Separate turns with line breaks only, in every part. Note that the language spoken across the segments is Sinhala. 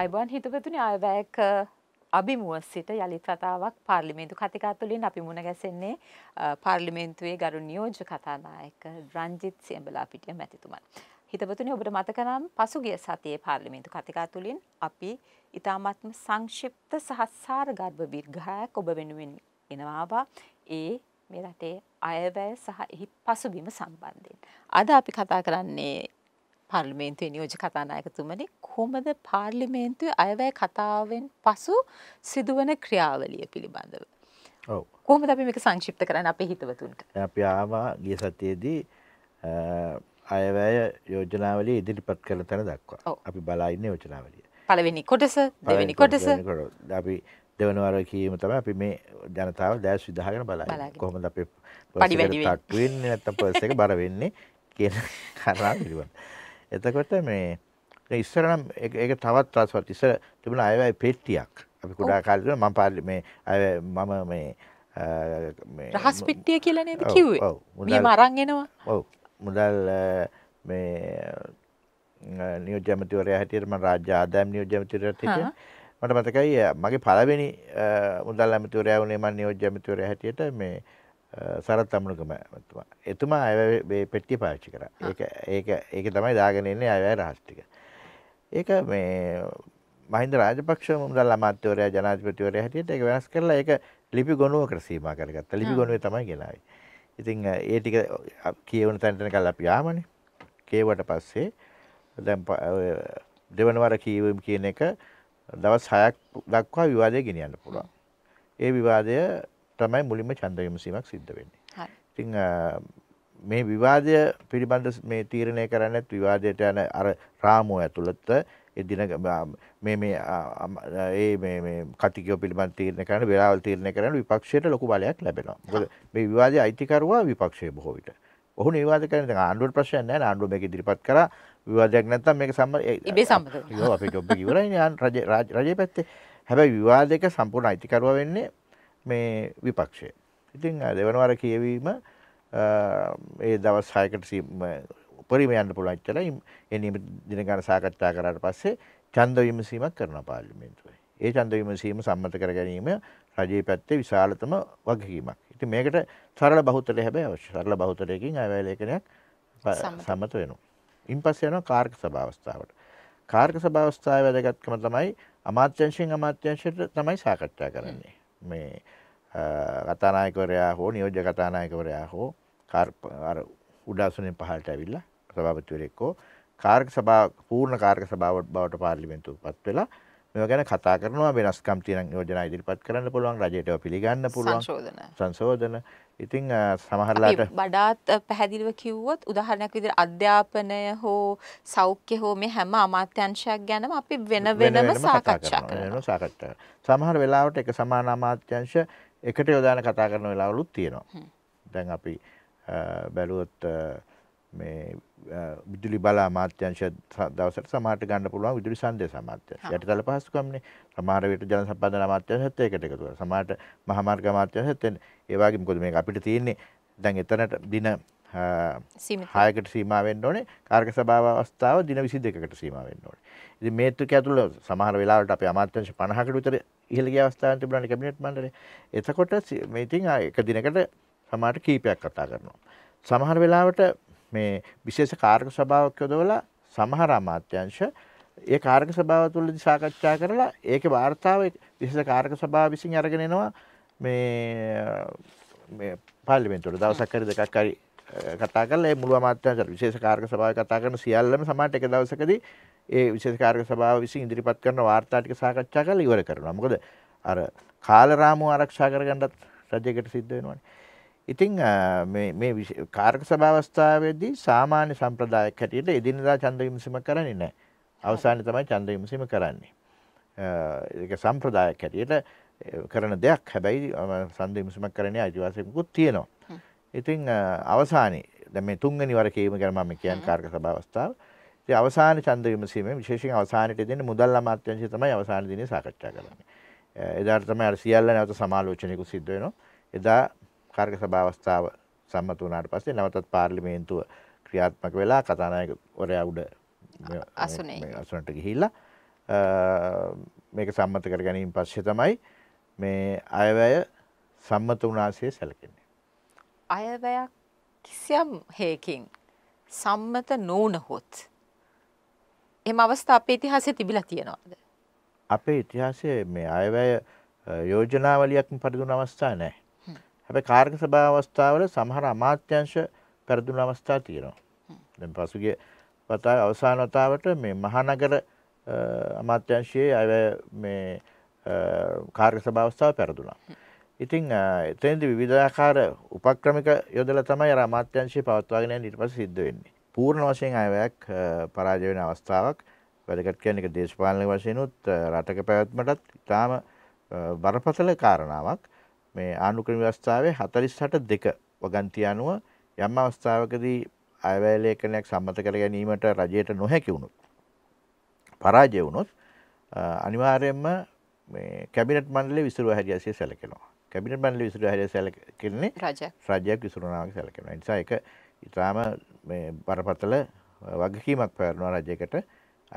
අයිබන් හිතගතුන අයවැයක අභිමුව සිට යළිත් කතාවක් පාර්ලිමේන්තු කතිකා තුළින් අපි මුණ ගැසෙන්නේ පාර්ලිමේන්තුවේ ගරු නියෝජ කතානායක රංජිත් සියඹලා පිටිය මැතිතුමන්. හිතවතුනි ඔබට මතකනම් පසුගිය සතියේ පාර්ලිමේන්තු කතිකා තුළින් අපි ඉතාමත්ම සංක්ෂිප්ත සහස්සාර ගර්භ විර්ඝායක් ඔබ වෙනුවෙන් එනවාවා ඒ මේ රටේ අයවැය සහ එහි පසුබිම සම්බන්ධයෙන්. අද අපි කතා කරන්නේ පාර්ලිමේන්තුවේ නියෝජ්‍ය කතානායකතුමනි කොහොමද පාර්ලිමේන්තුවේ අයවැය කතාවෙන් පසු සිදුවන ක්‍රියාවලිය පිළිබඳව. ඔව්. කොහොමද අපි මේක සංක්ෂිප්ත කරන්න අපේ හිතවතුන්ට?
අපි ආවා ගිය සතියේදී අයවැය යෝජනාවලිය ඉදිරිපත් කළ තැන දක්වා. අපි බලා ඉන්නේ යෝජනාවලිය.
පළවෙනි කොටස, දෙවෙනි කොටස.
අපි දෙවන වර කීම තමයි අපි මේ ජනතාව දැස් විදහාගෙන බලන්නේ. කොහොමද අපේ පඩි වැඩි වෙන්නේ? නැත්තම් පර්ස් එක බර වෙන්නේ කියන කරා පිළිබඳ. එතකොට මේ ඉස්සර නම් ඒක තවත් රසවත් ඉස්සර තිබුණ අයවැය පෙට්ටියක් අපි කුඩා කාලේ මම පාර්ලි මේ අය මම මේ රහස්
පෙට්ටිය කියලා නේද කිව්වේ මෙහෙම අරන් එනවා
ඔව් මුදල් මේ නියෝජ්‍ය ඇමතිවරයා හැටියට මම රාජ්‍ය ආදායම් නියෝජ්‍ය ඇමතිවරයාට හිටියා මට මතකයි මගේ පළවෙනි මුදල් ඇමතිවරයා වුණේ මම නියෝජ්‍ය ඇමතිවරයා හැටියට මේ සරත් අමනුකම මතුමා. එතුමා අය පෙට්ටිය පාවිච්චි කරා. ඒක ඒක ඒක තමයි දාගෙන ඉන්නේ අයවැය රහස් ටික. ඒක මේ මහින්ද රාජපක්ෂ මුදල් අමාත්‍යවරයා ජනාධිපතිවරයා හැටියට ඒක වෙනස් කරලා ඒක ලිපි ගොනුවකට සීමා කරගත්තා. ලිපි ගොනුවේ තමයි ගෙනාවේ. ඉතින් ඒ ටික කියවන තැනට යනකල් අපි ආමනේ. කේවට පස්සේ දැන් දෙවන වර කියවීම කියන එක දවස් 6ක් දක්වා විවාදය ගෙනියන්න පුළුවන්. ඒ විවාදය තමයි මුලින්ම ඡන්ද විමසීමක් සිද්ධ වෙන්නේ. හරි. ඉතින් මේ විවාදය පිළිබඳ මේ තීරණය කරන්නත් විවාදයට යන අර රාමුව ඇතුළත ඒ දින මේ මේ ඒ මේ මේ කතිකය පිළිබඳ තීරණය කරන වෙලාවල් තීරණය කරන විපක්ෂයට ලොකු බලයක් ලැබෙනවා. මොකද මේ විවාදයේ අයිතිකරුවා විපක්ෂයේ බොහෝ විට. ඔහු නිවාද කරන දැන් ආණ්ඩුවට ප්‍රශ්නයක් නැහැ. ආණ්ඩුව මේක ඉදිරිපත් කරා. විවාදයක් නැත්තම් මේක සම්බන්ධ ඉබේ සම්බන්ධ. ඒක අපේ ජොබ් එක ඉවරයි නේ රජේ රජේ පැත්තේ. හැබැයි විවාදයක සම්පූර්ණ අයිතිකරුවා වෙන්නේ මේ විපක්ෂය. ඉතින් දෙවනවර කියවීම ඒ දවස් හයකට උපරිම යන්න පුළුවන්ච්චල එනීම දිනගන සාකච්ඡා කරාට පස්සේ චන්ද විමසීමක් කරන පාර්ලිමේන්තුවේ. ඒ චන්ද විමසීම සම්මත කර ගැනීම රජයේ පැත්තේ විශාලතම වගකීමක්. ඉතින් මේකට සරල බහුතරය හැබැයි අවශ්‍ය සරල බහුතරයකින් අයවැය සම්මත වෙනවා. ඉන් පස්සේ යනවා කාර්ක සභාවස්ථාවට. කාර්ක සභාවස්ථාවේ වැදගත්කම තමයි අමාත්‍යංශයෙන් අමාත්‍යංශයට තමයි සාකච්ඡා කරන්නේ. මේ කතානායකවරයා හෝ නියෝජ්‍ය කතානායකවරයා හෝ උඩාසනින් පහලට ඇවිල්ලා සභාපතිවරෙක්කෝ කාර්ක සභා පූර්ණ කාර්ක සභාවට බවට පාර්ලිමෙන්තු පත් වෙලා මෙ ගැන කතා කරනවා වෙනස්කම් තියෙන යෝජනා ඉදිරිපත් කරන්න පුළුවන් රජයට පිළිගන්න පුළුවන් සංශෝධන ඉතිං සමහරලාට
බඩාත් පැහැදිලිව කිව්වොත් උදාහරණයක් විදිර අධ්‍යාපනය හෝ සෞඛ්‍ය හෝ මේ හැම අමාත්‍යංශයක් ගැනම අපි වෙන වෙනම සාකච්ඡා
සාකච්ඡා සමහර වෙලාවට එක සමාන අමාත්‍යංශ එකට යොදාන කතා කරන වෙලාවලුත් තියෙනවා. දැන් අපි බැලුවොත් මේ විදුලි බලා අමාත්‍යංශ දවසට සමහරට ගන්න පුළුවන් විදුලි සංදේශ අමාත්‍යංශ. යටිතල පහසුකම්නේ. සමහර විට ජන සම්පන්න අමාත්‍යංශත් ඒකට එකතු වෙනවා. සමහරට මහා මාර්ග අමාත්‍යංශත් ඒ වගේ මොකද මේක අපිට තියෙන්නේ දැන් එතනට දින
හයකට
සීමාවෙන් ඕනේ කාර්ක සභාව අවස්ථාව දින විසි දෙකට සීමාවෙන් ඕනේ ඉති මේතුක ඇතුළ සමහර වෙලාට අප අමාත්‍යංශ පණහකට විතර ඉහළගේ අවස්ථාව තිබුණාන කැබිනට් මණ්ඩලය එතකොට මේ ඉතින් එක දිනකට සමහරට කීපයක් කතා කරනවා සමහර වෙලාවට මේ විශේෂ කාර්ක සභාවක් යොදවලා සමහර අමාත්‍යංශ ඒ කාර්ක සභාව තුළදී සාකච්ඡා කරලා ඒක වාර්තාව විශේෂ කාර්ක සභාව විසින් අරගෙන එනවා මේ පාර්ලිමේන්තුවට දවසක් හරි දෙකක් හරි කතා කරලා මුළු අමාත්‍යාංශ විශේෂ කාර්ක සභාව කතා කරන සියල්ලම සමහරට එක දවසකදී ඒ විශේෂ කාර්ක සභාව විසින් ඉදිරිපත් කරන වාර්තා ටික සාකච්ඡා කරලා ඉවර කරනවා. මොකද අර කාල රාමුව ආරක්ෂා කරගන්නත් රජයකට සිද්ධ වෙනවානේ. ඉතින් මේ මේ කාර්ක සභාවස්ථාවේදී සාමාන්‍ය සම්ප්‍රදායක් හැටියට එදිනදා ඡන්ද විමසීම කරන්නේ නැහැ. අවසානයේ තමයි ඡන්ද විමසීම කරන්නේ. ඒක සම්ප්‍රදායක් හැටියට කරන දෙයක් හැබැයි ඡන්ද විමසීමක් කරන්නේ අයිතිවාසිකමකුත් තියෙනවා. ඉතින් අවසානයේ දැන් මේ තුන්වෙනි වර කීම ගැන මම කියන්නේ කාර්ක සභාව අවස්ථාව. ඉතින් අවසාන ඡන්ද විමසීමේ විශේෂයෙන් අවසානයේ දෙන මුදල් අමාත්‍යාංශය තමයි අවසාන දිනේ සාකච්ඡා කරන්නේ. එදාට තමයි අර සියල්ල නැවත සමාලෝචනයක සිද්ධ වෙනවා. එදා කාර්ක සභාව අවස්ථාව සම්මත වුණාට පස්සේ නැවතත් පාර්ලිමේන්තුව ක්‍රියාත්මක වෙලා කතානායකවරයා උඩ අසුනේ අසුනට ගිහිල්ලා මේක සම්මත කර ගැනීම පස්සේ තමයි මේ අයවැය සම්මත වුණාසේ සැලකෙන්නේ.
අයවැයක් කිසියම් හේකින් සම්මත නොවනහොත් එම අවස්ථා අපේ ඉතිහාසයේ තිබිලා තියෙනවද?
අපේ ඉතිහාසයේ මේ අයවැය යෝජනාවලියක් පරිදුන අවස්ථා නැහැ. හැබැයි කාර්ක සභා අවස්ථාවල සමහර අමාත්‍යංශ පෙරදුන අවස්ථා තියෙනවා. දැන් පසුගිය වතාවේ අවසාන වතාවට මේ මහනගර අමාත්‍යංශයේ අයවැය මේ කාර්ක සභා අවස්ථාව පෙරදුනා. ඉතින් එතනදි විවිධාකාර උපක්‍රමික යොදලා තමයි අර අමාත්‍යංශය පවත්වාගෙන යන්න ඊට පස්සේ සිද්ධ වෙන්නේ. පූර්ණ වශයෙන් අයවැයක් පරාජය වෙන අවස්ථාවක් වැදගත් කියන්නේ ඒක දේශපාලනික වශයෙන් උත් රටක පැවැත්මටත් ඉතාම බරපතල කාරණාවක්. මේ ආණ්ඩුක්‍රම ව්‍යවස්ථාවේ 48 වගන්ති අනුව යම් අවස්ථාවකදී අයවැය ලේඛනයක් සම්මත කර ගැනීමට රජයට නොහැකි වුණොත් පරාජය වුණොත් අනිවාර්යයෙන්ම කැබිනට් මණ්ඩලය විසිරුව හැරිය ASCII සැලකෙනවා. කැබිනට් මණ්ඩල විසිරහය සැලකෙන්නේ
රජයක්
විසිරුණා වගේ සැලකෙනවා. ඒ නිසා ඒක ඊටාම මේ බරපතල වගකීමක් පැවරනවා රජයකට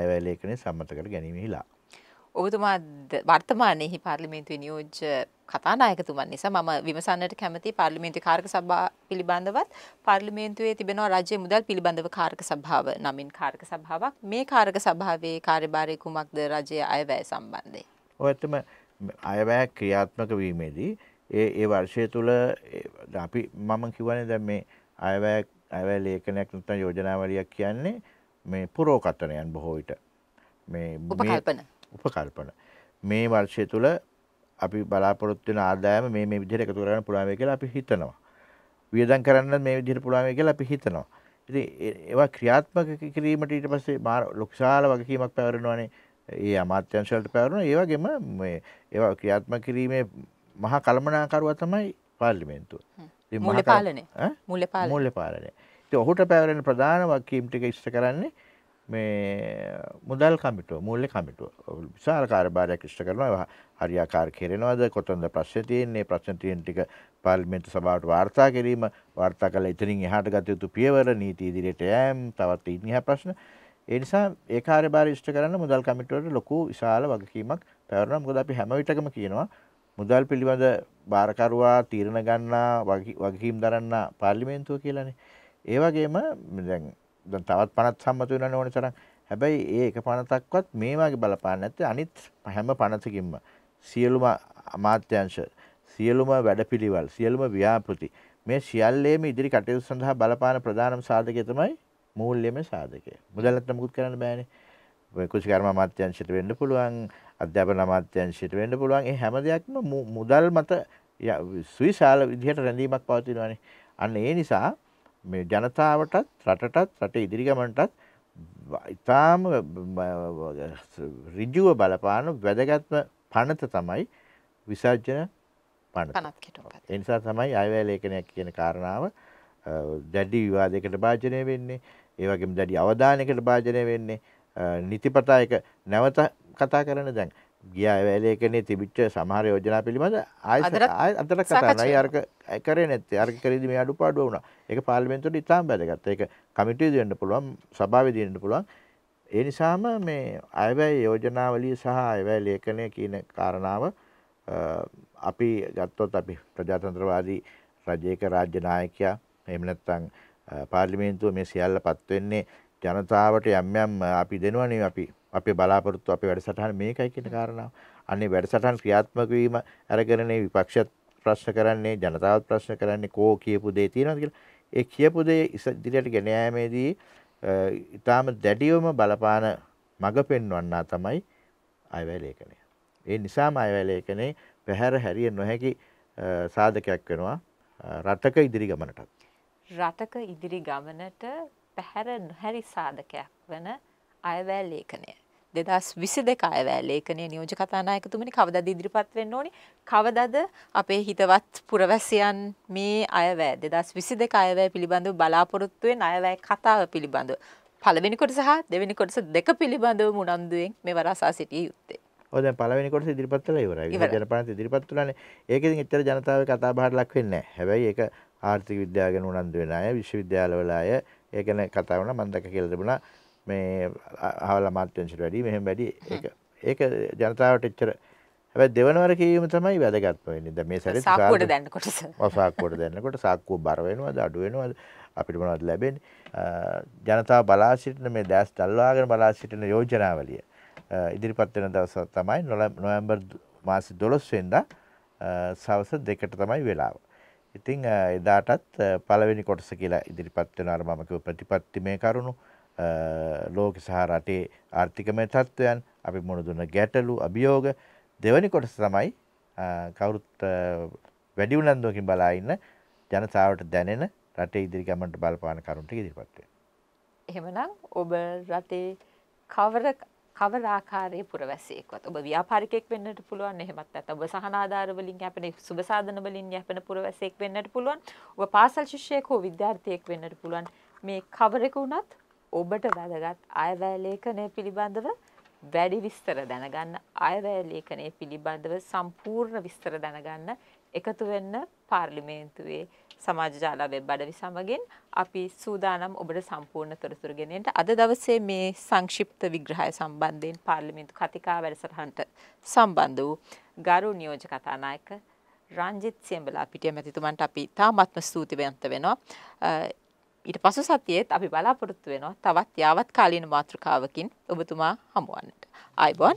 අයවැය ලේඛනය සම්මත කර ගැනීමෙහිලා.
ඔබතුමා වර්තමානයේ පාර්ලිමේන්තුවේ නියෝජ්‍ය කතානායකතුමන් නිසා මම විමසන්නට කැමති පාර්ලිමේන්තුවේ කාර්ක සභා පිළිබඳවත් පාර්ලිමේන්තුවේ තිබෙනවා රජයේ මුදල් පිළිබඳව කාර්ක සභාව නමින් කාර්ක සභාවක් මේ කාර්ක සභාවේ කාර්යභාරය කුමක්ද රජයේ අයවැය සම්බන්ධයෙන්
ඔය ඇත්තම අයවැය ක්‍රියාත්මක වීමේදී ඒ ඒ වර්ෂය තුළ අපි මම කිවනේ දැන් මේ අයවැය අයවැය ලේඛනයක් නැත්නම් යෝජනාවලියක් කියන්නේ මේ පුරෝකථනයන් බොහෝ විට මේ උපකල්පන උපකල්පන මේ වර්ෂය තුළ අපි බලාපොරොත්තු වෙන ආදායම මේ මේ විදිහට එකතු කරගන්න පුළුවන් වෙයි කියලා අපි හිතනවා. වියදම් කරන්න මේ විදිහට පුළුවන් වෙයි කියලා අපි හිතනවා. ඉතින් ඒවා ක්‍රියාත්මක කිරීමට ඊට පස්සේ ලොකුසාල වගකීමක් පැවරෙනවානේ ඒ අමාත්‍යංශවලට පැවරුණා. ඒ වගේම මේ ඒවා ක්‍රියාත්මක කිරීමේ මහා කළමනාකරුවා තමයි පාර්ලිමේන්තුව. ඉතින් මූල්‍ය පාලනය.
මූල්‍ය පාලනය. මූල්‍ය
පාලනය. ඉතින් ඔහුට පැවරෙන ප්‍රධාන වගකීම් ටික ඉෂ්ට කරන්නේ මේ මුදල් කමිටුව මූල්‍ය කමිටුව විශාල කාර්යභාරයක් ඉෂ්ට කරනවා හරියාකාර කෙරෙනවද කොතනද ප්‍රශ්න තියෙන්නේ ප්‍රශ්න තියෙන ටික පාර්ලිමේන්තු සභාවට වාර්තා කිරීම වාර්තා කළා ඉතින් එහාට ගත යුතු පියවර නීති ඉදිරියට යෑම තවත් ඉන්හිහා ප්‍රශ්න ඒ නිසා ඒ කාර්යභාරය ඉෂ්ට කරන්න මුදල් කමිටුවට ලොකු විශාල වගකීමක් පැවරෙනවා. මොකද අපි හැම විටකම කියනවා මුදල් පිළිබඳ භාරකරුවා තීරණ ගන්නා වගකීම් දරන්න පාර්ලිමේන්තුව කියලානේ. ඒ වගේම දැන් දැන් තවත් පනත් සම්මත වෙනවනේ ඕන තරම්. හැබැයි ඒ එක පනතක්වත් මේ වගේ බලපාන්නේ නැත්තේ අනිත් හැම පනතකින්ම සියලුම අමාත්‍යංශ සියලුම වැඩපිළිවෙල් සියලුම ව්‍යාපෘති මේ සියල්ලේම ඉදිරි කටයුතු සඳහා බලපාන ප්‍රධානම සාධකය තමයි මූල්්‍යම සාධකය මුදලට මුකුත් කරන්න බෑනේ කුසිකර්ම අමාත්‍යංශයට වෙන්න පුළුවන් අධ්‍යාපන අමාත්‍යංශයට වෙන්න පුළුවන් ඒ හැම දෙයක්ම මුදල් මත සුවිශාල විදිහට රැඳීමක් පවතිනවානේ අන්න ඒ නිසා මේ ජනතාවටත් රටටත් රට ඉදිරිගමන්ටත් ඉතාම රිජුව බලපාන වැදගත්ම පනත තමයි විසර්ජන පනත එනිසා තමයි අයවැලේකනයක් කියන කාරණාව දැඩි විවාදයකට භාජනය වෙන්නේ ඒ වගේම දැඩි අවධානයකට භාජනය වෙන්නේ නිතිපතා එක නැවත කතා කරන දැන් ගියා වැලේකනේ තිබිච්ච සමහර යෝජනා පිළිබඳ ආයෙත් අදට කතා කරනයි අරක කරේ නැත්තේ අරක කරේදී මේ අඩුපාඩු වුණා. ඒක පාර්ලිමේන්තුවට ඉතාම වැදගත්. ඒක කමිටුවේ දෙන්න පුළුවන්, සභාවේදී දෙන්න පුළුවන්. ඒ නිසාම මේ අයවැය යෝජනාවලිය සහ අයවැය ලේඛනය කියන කාරණාව අපි ගත්තොත් අපි ප්‍රජාතන්ත්‍රවාදී රජයක රාජ්‍ය නායකයා එහෙම නැත්නම් පාර්ලිමේන්තුව මේ සියල්ල පත් වෙන්නේ ජනතාවට යම් යම් අපි දෙනවනේ අපි අපේ බලාපොරොත්තු අපේ වැඩසටහන මේකයි කියන කාරණාව. අන්නේ වැඩසටහන් ක්‍රියාත්මක වීම අරගෙනනේ විපක්ෂත් ප්‍රශ්න කරන්නේ ජනතාවත් ප්‍රශ්න කරන්නේ කෝ කියපු දේ තියෙනවද කියලා. ඒ කියපු දේ ඉදිරියට ගෙන යාමේදී ඊටාම දැඩිවම බලපාන මඟ පෙන්වන්නා තමයි අයවැය ලේඛනය. ඒ නිසාම අයවැය ලේඛනේ පැහැර හැරිය නොහැකි සාධකයක් වෙනවා රටක ඉදිරි ගමනටත්.
රටක ඉදිරි ගමනට පැහැර නොහැරි සාධකයක් වන අයවැල් ලේඛනය. දෙදස් විසි දෙක අයවැෑ ලේඛනය නියෝජ කතානායකතුමනි කවදද ඉදිරිපත් වෙන්න ඕනි කවදද අපේ හිතවත් පුරවැසියන් මේ අයවැෑ දෙදස් විසි දෙක අයවැෑ පිළිබඳව බලාපොරොත්තුවෙන් අයවැෑ කතාව පිළිබඳ පළවෙනිකොට සහ දෙවැනි කොටස දෙක පිළිබඳව මුණන්දුවෙන් මේ වරසා සිටිය යුත්තේ
ඔද පලවෙනිකොට ඉදිරිපත්වල ඉවරයි ජනපනත ඉදිරිපත්තුලන ඒකෙන් එච්චර ජනතාව කතා බහට ලක් වෙන්න හැබැයි ඒක ආර්ථික විද්‍යාව ගැන උනන්දු වෙන අය විශ්වවිද්‍යාලවල අය ඒ ගැන කතා වුණා මම දැක කියලා තිබුණා මේ අහවල මාත්‍යංශයට වැඩි මෙහෙම වැඩි ඒක ඒක ජනතාවට එච්චර හැබැයි දෙවනවර කියවීම තමයි වැදගත්ම වෙන්නේ. දැන් මේ සැරේ සාක්කුවට දැන්න කොටස. ඔව් සාක්කුවට දැන්නකොට සාක්කුව බර වෙනවද අඩු වෙනවද අපිට මොනවද ලැබෙන්නේ? ජනතාව බලා සිටින මේ දැස් දල්වාගෙන බලා සිටින යෝජනාවලිය ඉදිරිපත් වෙන දවස තමයි නොවැම්බර් මාසේ 12 වෙනිදා සවස දෙකට තමයි වෙලාව. ඉතින් එදාටත් පළවෙනි කොටස කියලා ඉදිරිපත් වෙන අර මම කිව්ව ප්‍රතිපත්තිමය කරුණු ලෝක සහ රටේ ආර්ථිකමය තත්ත්වයන් අපි මුහුණ ගැටලු අභියෝග දෙවැනි කොටස තමයි කවුරුත් වැඩි උනන්දුවකින් බලා ඉන්න ජනතාවට දැනෙන රටේ ඉදිරි ගමනට බලපාන කරුණු ටික ඉදිරිපත් වෙනවා.
එහෙමනම් ඔබ රටේ කවර කවර ආකාරයේ පුරවැසියෙක්වත් ඔබ ව්‍යාපාරිකයෙක් වෙන්නට පුළුවන් එහෙමත් නැත්නම් ඔබ සහනාධාර වලින් යැපෙන සුබ සාධන වලින් යැපෙන පුරවැසියෙක් වෙන්නට පුළුවන් ඔබ පාසල් ශිෂ්‍යයෙක් හෝ විද්‍යාර්ථියෙක් වෙන්නට පුළුවන් මේ කවරෙක වුණත් ඔබට වැදගත් අයවැය ලේඛනය පිළිබඳව වැඩි විස්තර දැනගන්න අයවැය ලේඛනය පිළිබඳව සම්පූර්ණ විස්තර දැනගන්න එකතු වෙන්න පාර්ලිමේන්තුවේ සමාජ ජාලා වෙබ් අඩවි සමගින් අපි සූදානම් ඔබට සම්පූර්ණ තොරතුරු ගෙනෙන්න අද දවසේ මේ සංක්ෂිප්ත විග්‍රහය සම්බන්ධයෙන් පාර්ලිමේන්තු කතිකා වැඩසටහනට සම්බන්ධ වූ ගරු නියෝජ කතානායක රංජිත් සියඹලා පිටිය මැතිතුමන්ට අපි තාමත්ම ස්තුතිවන්ත වෙනවා. ඊට පසු සතියේත් අපි බලාපොරොත්තු වෙනවා තවත් යාවත් කාලීන මාතෘකාවකින් ඔබතුමා හමුවන්නට. ආයිබෝන්